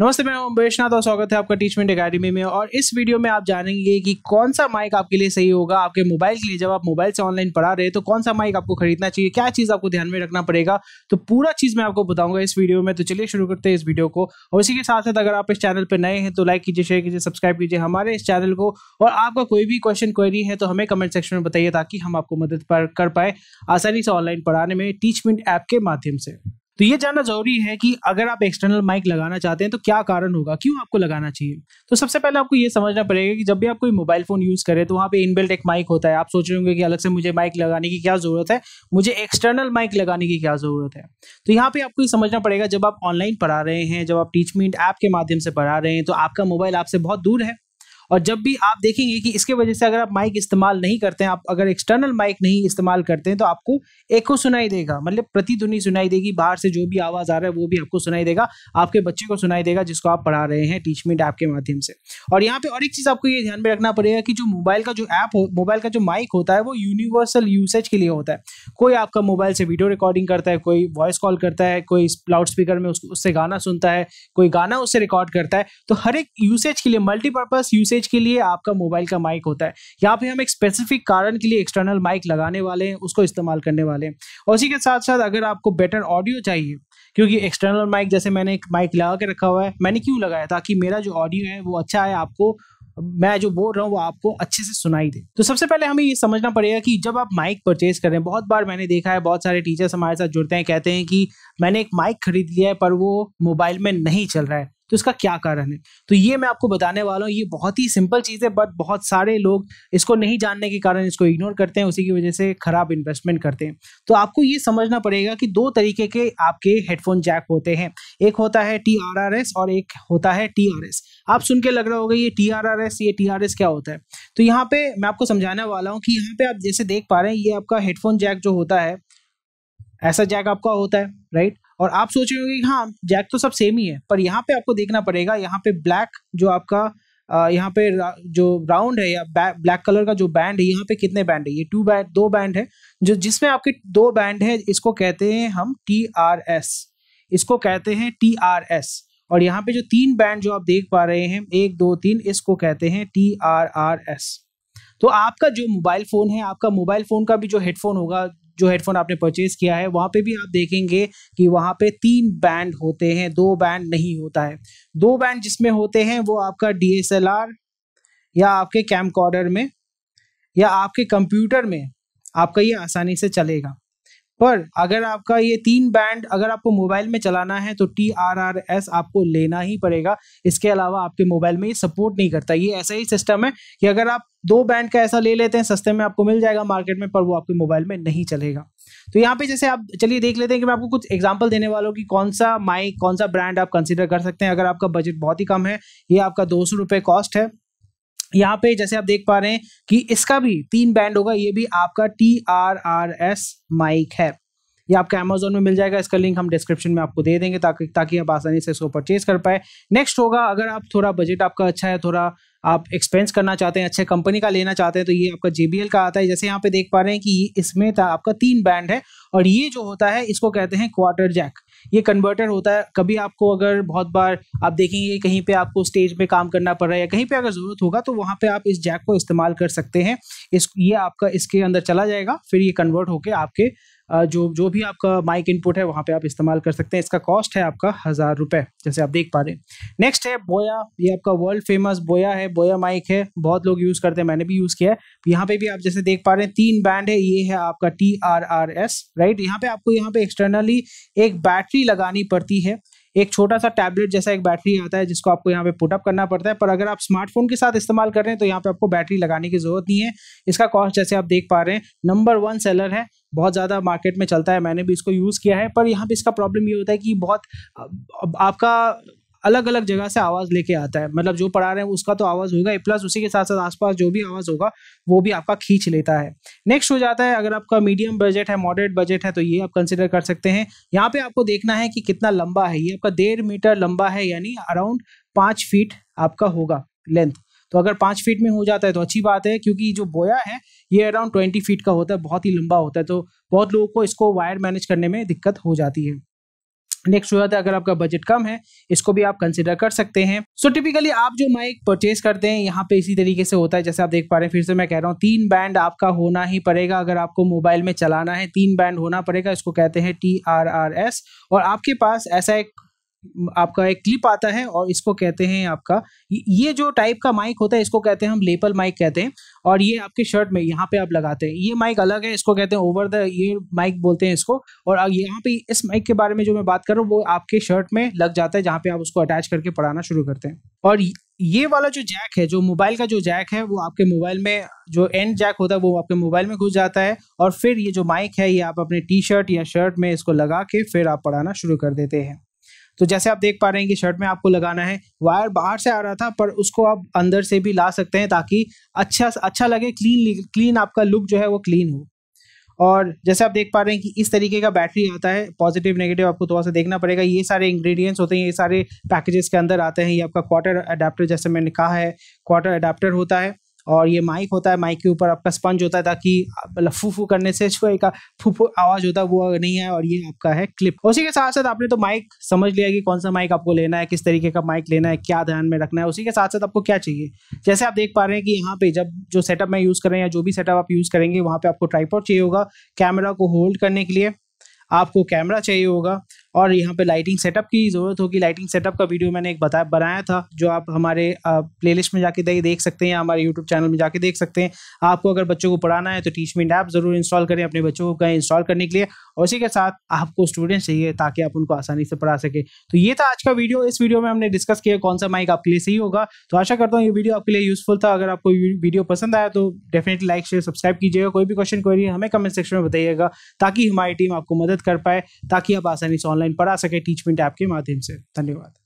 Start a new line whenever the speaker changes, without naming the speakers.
नमस्ते मैं ओम नाथ और स्वागत है आपका टीचमेंट अकेडमी में और इस वीडियो में आप जानेंगे कि कौन सा माइक आपके लिए सही होगा आपके मोबाइल के लिए जब आप मोबाइल से ऑनलाइन पढ़ा रहे तो कौन सा माइक आपको खरीदना चाहिए क्या चीज़ आपको ध्यान में रखना पड़ेगा तो पूरा चीज़ मैं आपको बताऊंगा इस वीडियो में तो चलिए शुरू करते हैं इस वीडियो को और इसी के साथ साथ अगर आप इस चैनल पर नए हैं तो लाइक कीजिए शेयर कीजिए सब्सक्राइब कीजिए हमारे इस चैनल को और आपका कोई भी क्वेश्चन क्वेरी है तो हमें कमेंट सेक्शन में बताइए ताकि हम आपको मदद कर पाए आसानी से ऑनलाइन पढ़ाने में टीचमेंट ऐप के माध्यम से तो ये जानना जरूरी है कि अगर आप एक्सटर्नल माइक लगाना चाहते हैं तो क्या कारण होगा क्यों आपको लगाना चाहिए तो सबसे पहले आपको ये समझना पड़ेगा कि जब भी आप कोई मोबाइल फोन यूज करें तो वहाँ पे इनबिल्ट एक माइक होता है आप सोच रहे होंगे कि अलग से मुझे माइक लगाने की क्या जरूरत है मुझे एक्सटर्नल माइक लगाने की क्या जरूरत है तो यहाँ पे आपको ये समझना पड़ेगा जब आप ऑनलाइन पढ़ा रहे हैं जब आप टीचमेंट ऐप के माध्यम से पढ़ा रहे हैं तो आपका मोबाइल आपसे बहुत दूर है और जब भी आप देखेंगे कि इसके वजह से अगर आप माइक इस्तेमाल नहीं करते हैं आप अगर एक्सटर्नल माइक नहीं इस्तेमाल करते हैं तो आपको एको सुनाई देगा मतलब प्रतिध्वनि सुनाई देगी बाहर से जो भी आवाज़ आ रहा है वो भी आपको सुनाई देगा आपके बच्चे को सुनाई देगा जिसको आप पढ़ा रहे हैं टीचमेंट ऐप के माध्यम से और यहाँ पे और एक चीज़ आपको ये ध्यान में रखना पड़ेगा कि जो मोबाइल का जो ऐप हो मोबाइल का जो माइक होता है वो यूनिवर्सल यूसेज के लिए होता है कोई आपका मोबाइल से वीडियो रिकॉर्डिंग करता है कोई वॉइस कॉल करता है कोई लाउड स्पीकर में उससे गाना सुनता है कोई गाना उससे रिकॉर्ड करता है तो हर एक यूसेज के लिए मल्टीपर्पज़ यूसेज यूसेज के लिए आपका मोबाइल का माइक होता है यहाँ पे हम एक स्पेसिफिक कारण के लिए एक्सटर्नल माइक लगाने वाले हैं उसको इस्तेमाल करने वाले हैं और उसी के साथ साथ अगर आपको बेटर ऑडियो चाहिए क्योंकि एक्सटर्नल माइक जैसे मैंने एक माइक लगा के रखा हुआ है मैंने क्यों लगाया ताकि मेरा जो ऑडियो है वो अच्छा है आपको मैं जो बोल रहा हूँ वो आपको अच्छे से सुनाई दे तो सबसे पहले हमें ये समझना पड़ेगा कि जब आप माइक परचेज कर रहे हैं बहुत बार मैंने देखा है बहुत सारे टीचर्स हमारे साथ जुड़ते हैं कहते हैं कि मैंने एक माइक खरीद लिया है पर वो मोबाइल में नहीं चल रहा है तो इसका क्या कारण है तो ये मैं आपको बताने वाला हूँ ये बहुत ही सिंपल चीज़ है बट बहुत सारे लोग इसको नहीं जानने के कारण इसको इग्नोर करते हैं उसी की वजह से ख़राब इन्वेस्टमेंट करते हैं तो आपको ये समझना पड़ेगा कि दो तरीके के आपके हेडफोन जैक होते हैं एक होता है टी और एक होता है टी आप सुन के लग रहा होगा ये टी ये टी क्या होता है तो यहाँ पे मैं आपको समझाने वाला हूँ कि यहाँ पे आप जैसे देख पा रहे हैं ये आपका हेडफोन जैक जो होता है ऐसा जैक आपका होता है राइट और आप सोच रहे होंगे कि हाँ जैक तो सब सेम ही है पर यहाँ पे आपको देखना पड़ेगा यहाँ पे ब्लैक जो आपका यहाँ पे जो राउंड है या ब्लैक कलर का जो बैंड है यहाँ पे कितने बैंड है ये टू बैंड दो बैंड है जो जिसमें आपके दो बैंड है इसको कहते हैं हम टी आर एस इसको कहते हैं टी आर एस और यहाँ पे जो तीन बैंड जो आप देख पा रहे हैं एक दो तीन इसको कहते हैं टी आर आर एस तो आपका जो मोबाइल फ़ोन है आपका मोबाइल फ़ोन का भी जो हेडफोन होगा जो हेडफोन आपने परचेज किया है वहाँ पे भी आप देखेंगे कि वहाँ पे तीन बैंड होते हैं दो बैंड नहीं होता है दो बैंड जिसमें होते हैं वो आपका डी या आपके कैम में या आपके कंप्यूटर में आपका ये आसानी से चलेगा पर अगर आपका ये तीन बैंड अगर आपको मोबाइल में चलाना है तो टी आर आर एस आपको लेना ही पड़ेगा इसके अलावा आपके मोबाइल में ये सपोर्ट नहीं करता ये ऐसा ही सिस्टम है कि अगर आप दो बैंड का ऐसा ले लेते हैं सस्ते में आपको मिल जाएगा मार्केट में पर वो आपके मोबाइल में नहीं चलेगा तो यहाँ पे जैसे आप चलिए देख लेते हैं कि मैं आपको कुछ एग्जाम्पल देने वाला हूँ कि कौन सा माइक कौन सा ब्रांड आप कंसिडर कर सकते हैं अगर आपका बजट बहुत ही कम है ये आपका दो सौ रुपये कॉस्ट है यहाँ पे जैसे आप देख पा रहे हैं कि इसका भी तीन बैंड होगा ये भी आपका T R R S mic है ये आपका अमेजोन में मिल जाएगा इसका लिंक हम डिस्क्रिप्शन में आपको दे देंगे ताकि ताकि आप आसानी से इसको परचेज कर पाए नेक्स्ट होगा अगर आप थोड़ा बजट आपका अच्छा है थोड़ा आप एक्सपेंस करना चाहते हैं अच्छे कंपनी का लेना चाहते हैं तो ये आपका जे का आता है जैसे यहाँ पे देख पा रहे हैं कि इसमें था आपका तीन बैंड है और ये जो होता है इसको कहते हैं क्वार्टर जैक ये कन्वर्टर होता है कभी आपको अगर बहुत बार आप देखेंगे कहीं पे आपको स्टेज पे काम करना पड़ रहा है या कहीं पे अगर ज़रूरत होगा तो वहाँ पे आप इस जैक को इस्तेमाल कर सकते हैं इस ये आपका इसके अंदर चला जाएगा फिर ये कन्वर्ट होकर आपके जो जो भी आपका माइक इनपुट है वहाँ पे आप इस्तेमाल कर सकते हैं इसका कॉस्ट है आपका हज़ार रुपये जैसे आप देख पा रहे हैं नेक्स्ट है बोया ये आपका वर्ल्ड फेमस बोया है बोया माइक है बहुत लोग यूज़ करते हैं मैंने भी यूज़ किया है यहाँ पे भी आप जैसे देख पा रहे हैं तीन बैंड है ये है आपका T R R S right यहाँ पे आपको यहाँ पे एक्सटर्नली एक बैटरी लगानी पड़ती है एक छोटा सा टैबलेट जैसा एक बैटरी आता है जिसको आपको यहाँ पे पुटअप करना पड़ता है पर अगर आप स्मार्टफोन के साथ इस्तेमाल कर रहे हैं तो यहाँ पे आपको बैटरी लगाने की जरूरत नहीं है इसका कॉस्ट जैसे आप देख पा रहे हैं नंबर वन सेलर है बहुत ज़्यादा मार्केट में चलता है मैंने भी इसको यूज़ किया है पर यहाँ पे इसका प्रॉब्लम ये होता है कि बहुत आपका अलग अलग जगह से आवाज़ लेके आता है मतलब जो पढ़ा रहे हैं उसका तो आवाज़ होगा प्लस उसी के साथ साथ आसपास जो भी आवाज़ होगा वो भी आपका खींच लेता है नेक्स्ट हो जाता है अगर आपका मीडियम बजट है मॉडरेट बजट है तो ये आप कंसिडर कर सकते हैं यहाँ पे आपको देखना है कि कितना लंबा है ये आपका डेढ़ मीटर लंबा है यानी अराउंड पाँच फीट आपका होगा लेंथ तो अगर पाँच फीट में हो जाता है तो अच्छी बात है क्योंकि जो बोया है ये अराउंड ट्वेंटी फीट का होता है बहुत ही लंबा होता है तो बहुत लोगों को इसको वायर मैनेज करने में दिक्कत हो जाती है नेक्स्ट हो जाता है अगर आपका बजट कम है इसको भी आप कंसिडर कर सकते हैं सो so, टिपिकली आप जो माइक परचेज करते हैं यहाँ पे इसी तरीके से होता है जैसे आप देख पा रहे हैं फिर से मैं कह रहा हूँ तीन बैंड आपका होना ही पड़ेगा अगर आपको मोबाइल में चलाना है तीन बैंड होना पड़ेगा इसको कहते हैं टी आर आर एस और आपके पास ऐसा एक आपका एक क्लिप आता है और इसको कहते हैं आपका ये जो टाइप का माइक होता है इसको कहते हैं हम लेपल माइक कहते हैं और ये आपके शर्ट में यहाँ पे आप लगाते हैं ये माइक अलग है इसको कहते हैं ओवर द ईयर माइक बोलते हैं इसको और यहाँ पे इस माइक के बारे में जो मैं बात कर रहा हूँ वो आपके शर्ट में लग जाता है जहाँ पे आप उसको अटैच करके पढ़ाना शुरू करते हैं और ये वाला जो जैक है जो मोबाइल का जो जैक है वो आपके मोबाइल में जो एंड जैक होता है वो आपके मोबाइल में घुस जाता है और फिर ये जो माइक है ये आप अपने टी शर्ट या शर्ट में इसको लगा के फिर आप पढ़ाना शुरू कर देते हैं तो जैसे आप देख पा रहे हैं कि शर्ट में आपको लगाना है वायर बाहर से आ रहा था पर उसको आप अंदर से भी ला सकते हैं ताकि अच्छा अच्छा लगे क्लीन क्लीन आपका लुक जो है वो क्लीन हो और जैसे आप देख पा रहे हैं कि इस तरीके का बैटरी आता है पॉजिटिव नेगेटिव आपको थोड़ा सा देखना पड़ेगा ये सारे इंग्रेडिएंट्स होते हैं ये सारे पैकेजेस के अंदर आते हैं ये आपका क्वार्टर अडेप्टर जैसे मैंने कहा है क्वार्टर अडेप्टर होता है और ये माइक होता है माइक के ऊपर आपका स्पंज होता है ताकि मतलब फूफू करने से जो एक फूफ आवाज होता है वो नहीं है और ये आपका है क्लिप उसी के साथ साथ आपने तो माइक समझ लिया कि कौन सा माइक आपको लेना है किस तरीके का माइक लेना है क्या ध्यान में रखना है उसी के साथ साथ आपको क्या चाहिए जैसे आप देख पा रहे हैं कि यहाँ पे जब जो सेटअप मैं यूज़ कर रहे हैं या जो भी सेटअप आप यूज़ करेंगे वहाँ पे आपको ट्राईपोर्ट चाहिए होगा कैमरा को होल्ड करने के लिए आपको कैमरा चाहिए होगा और यहाँ पे लाइटिंग सेटअप की ज़रूरत होगी लाइटिंग सेटअप का वीडियो मैंने एक बताया बनाया था जो आप हमारे लिस्ट में जाके दे, देख सकते हैं या हमारे यूट्यूब चैनल में जाके देख सकते हैं आपको अगर बच्चों को पढ़ाना है तो टीच मीट ऐप ज़रूर इंस्टॉल करें अपने बच्चों को कहें इंस्टॉल करने के लिए और इसी के साथ आपको स्टूडेंट चाहिए ताकि आप उनको आसानी से पढ़ा सके तो ये था आज का वीडियो इस वीडियो में हमने डिस्कस किया कौन सा माइक आपके लिए सही होगा तो आशा करता हूँ ये वीडियो आपके लिए यूजफुल था अगर आपको वीडियो पसंद आया तो डेफिनेटली लाइक शेयर सब्सक्राइब कीजिएगा कोई भी क्वेश्चन क्वेरी हमें कमेंट सेक्शन में बताइएगा ताकि हमारी टीम आपको मदद कर पाए ताकि आप आसानी से ऑनलाइन ऑनलाइन पढ़ा सके टीचमेंट ऐप के माध्यम से धन्यवाद